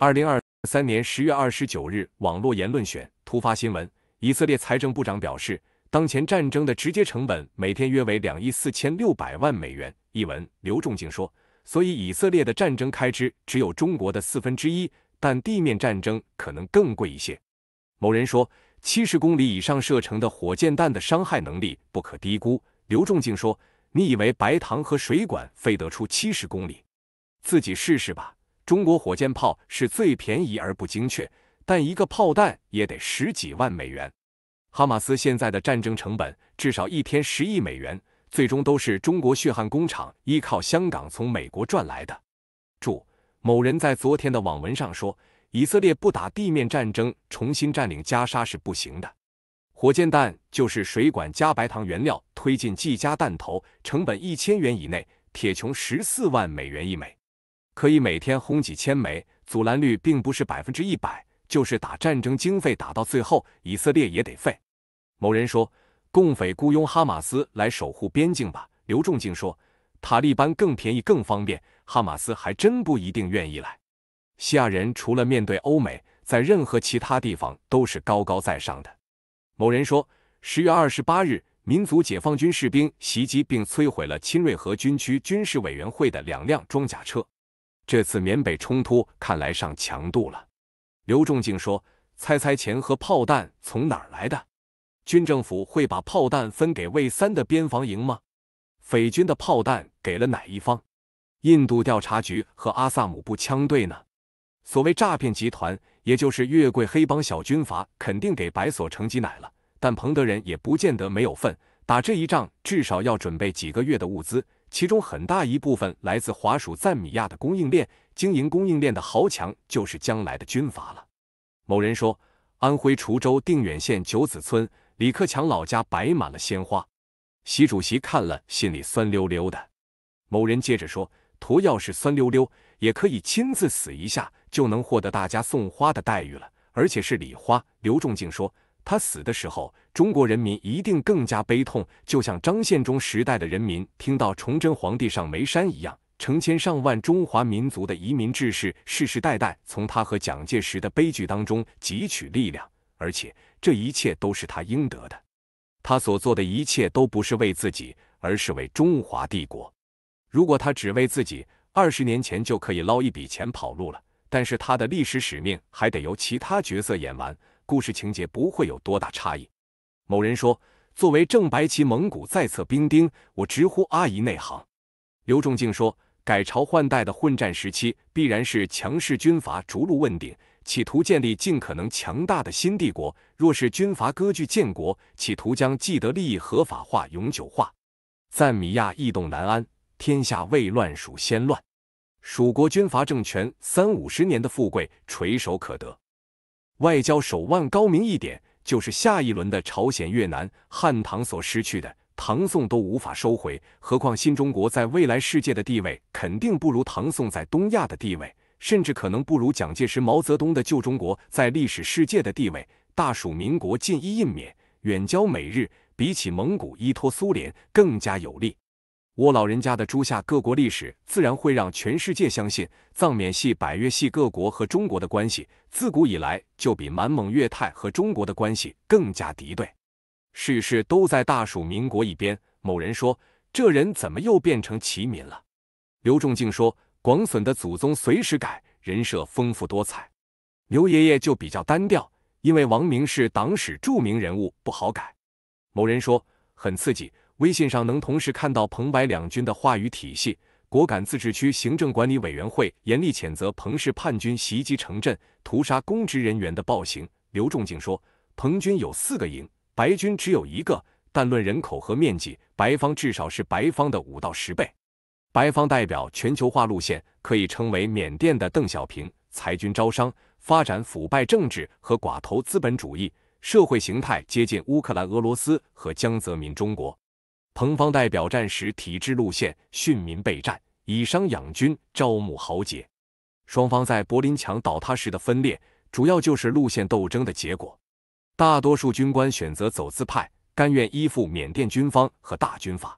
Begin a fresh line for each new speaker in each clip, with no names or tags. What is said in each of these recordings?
二零二三年十月二十九日，网络言论选突发新闻。以色列财政部长表示，当前战争的直接成本每天约为两亿四千六百万美元。译文：刘仲敬说，所以以色列的战争开支只有中国的四分之一，但地面战争可能更贵一些。某人说，七十公里以上射程的火箭弹的伤害能力不可低估。刘仲敬说，你以为白糖和水管飞得出七十公里？自己试试吧。中国火箭炮是最便宜而不精确，但一个炮弹也得十几万美元。哈马斯现在的战争成本至少一天十亿美元，最终都是中国血汗工厂依靠香港从美国赚来的。注：某人在昨天的网文上说，以色列不打地面战争，重新占领加沙是不行的。火箭弹就是水管加白糖原料推进剂加弹头，成本一千元以内，铁穹十四万美元一枚。可以每天轰几千枚，阻拦率并不是百分之一百，就是打战争经费打到最后，以色列也得废。某人说，共匪雇佣哈马斯来守护边境吧？刘仲敬说，塔利班更便宜更方便，哈马斯还真不一定愿意来。西亚人除了面对欧美，在任何其他地方都是高高在上的。某人说，十月二十八日，民族解放军士兵袭击并摧毁了亲瑞和军区军事委员会的两辆装甲车。这次缅北冲突看来上强度了。刘仲敬说：“猜猜钱和炮弹从哪儿来的？军政府会把炮弹分给卫三的边防营吗？匪军的炮弹给了哪一方？印度调查局和阿萨姆步枪队呢？所谓诈骗集团，也就是越贵黑帮小军阀，肯定给白所成吉奶了，但彭德仁也不见得没有份。打这一仗，至少要准备几个月的物资。”其中很大一部分来自华属赞米亚的供应链，经营供应链的豪强就是将来的军阀了。某人说，安徽滁州定远县九子村李克强老家摆满了鲜花，习主席看了心里酸溜溜的。某人接着说，图要是酸溜溜，也可以亲自死一下，就能获得大家送花的待遇了，而且是礼花。刘仲敬说。他死的时候，中国人民一定更加悲痛，就像张献忠时代的人民听到崇祯皇帝上煤山一样。成千上万中华民族的移民志士，世世代代从他和蒋介石的悲剧当中汲取力量，而且这一切都是他应得的。他所做的一切都不是为自己，而是为中华帝国。如果他只为自己，二十年前就可以捞一笔钱跑路了。但是他的历史使命还得由其他角色演完。故事情节不会有多大差异。某人说：“作为正白旗蒙古在册兵丁，我直呼阿姨内行。”刘仲敬说：“改朝换代的混战时期，必然是强势军阀逐鹿问鼎，企图建立尽可能强大的新帝国。若是军阀割据建国，企图将既得利益合法化、永久化，赞米亚易动难安，天下未乱蜀先乱。蜀国军阀政权三五十年的富贵，垂手可得。”外交手腕高明一点，就是下一轮的朝鲜、越南、汉唐所失去的，唐宋都无法收回。何况新中国在未来世界的地位，肯定不如唐宋在东亚的地位，甚至可能不如蒋介石、毛泽东的旧中国在历史世界的地位。大蜀民国近一印缅，远交美日，比起蒙古依托苏联更加有利。我老人家的诸夏各国历史，自然会让全世界相信藏缅系、百越系各国和中国的关系，自古以来就比满蒙越泰和中国的关系更加敌对，世事都在大蜀民国一边。某人说：“这人怎么又变成齐民了？”刘仲敬说：“广损的祖宗随时改，人设丰富多彩。刘爷爷就比较单调，因为王明是党史著名人物，不好改。”某人说：“很刺激。”微信上能同时看到彭白两军的话语体系。果敢自治区行政管理委员会严厉谴责彭氏叛军袭击城镇、屠杀公职人员的暴行。刘仲敬说，彭军有四个营，白军只有一个，但论人口和面积，白方至少是白方的五到十倍。白方代表全球化路线，可以称为缅甸的邓小平，裁军、招商、发展腐败政治和寡头资本主义社会形态，接近乌克兰、俄罗斯和江泽民中国。彭方代表战时体制路线，训民备战，以商养军，招募豪杰。双方在柏林墙倒塌时的分裂，主要就是路线斗争的结果。大多数军官选择走资派，甘愿依附缅甸军方和大军阀。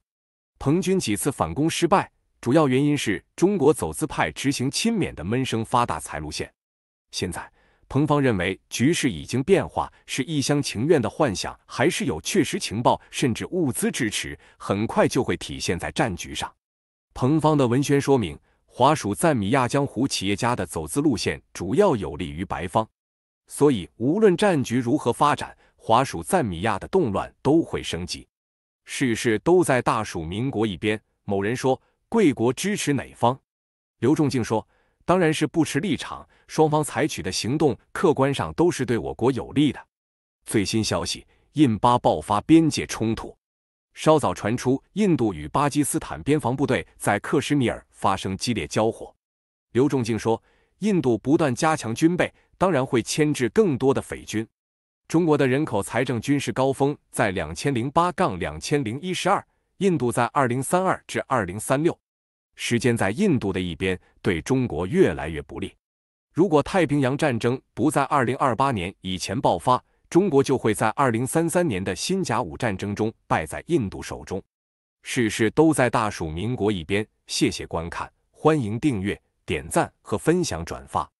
彭军几次反攻失败，主要原因是，中国走资派执行亲缅的闷声发大财路线。现在。彭方认为局势已经变化，是一厢情愿的幻想，还是有确实情报甚至物资支持，很快就会体现在战局上。彭方的文宣说明，华属赞米亚江湖企业家的走资路线主要有利于白方，所以无论战局如何发展，华属赞米亚的动乱都会升级。事事都在大蜀民国一边。某人说：“贵国支持哪方？”刘仲敬说。当然是不持立场，双方采取的行动客观上都是对我国有利的。最新消息，印巴爆发边界冲突，稍早传出印度与巴基斯坦边防部队在克什米尔发生激烈交火。刘仲敬说，印度不断加强军备，当然会牵制更多的匪军。中国的人口、财政、军事高峰在两千零八杠两千零一十二，印度在二零三二至二零三六。时间在印度的一边，对中国越来越不利。如果太平洋战争不在二零二八年以前爆发，中国就会在二零三三年的新甲午战争中败在印度手中。事事都在大蜀民国一边。谢谢观看，欢迎订阅、点赞和分享转发。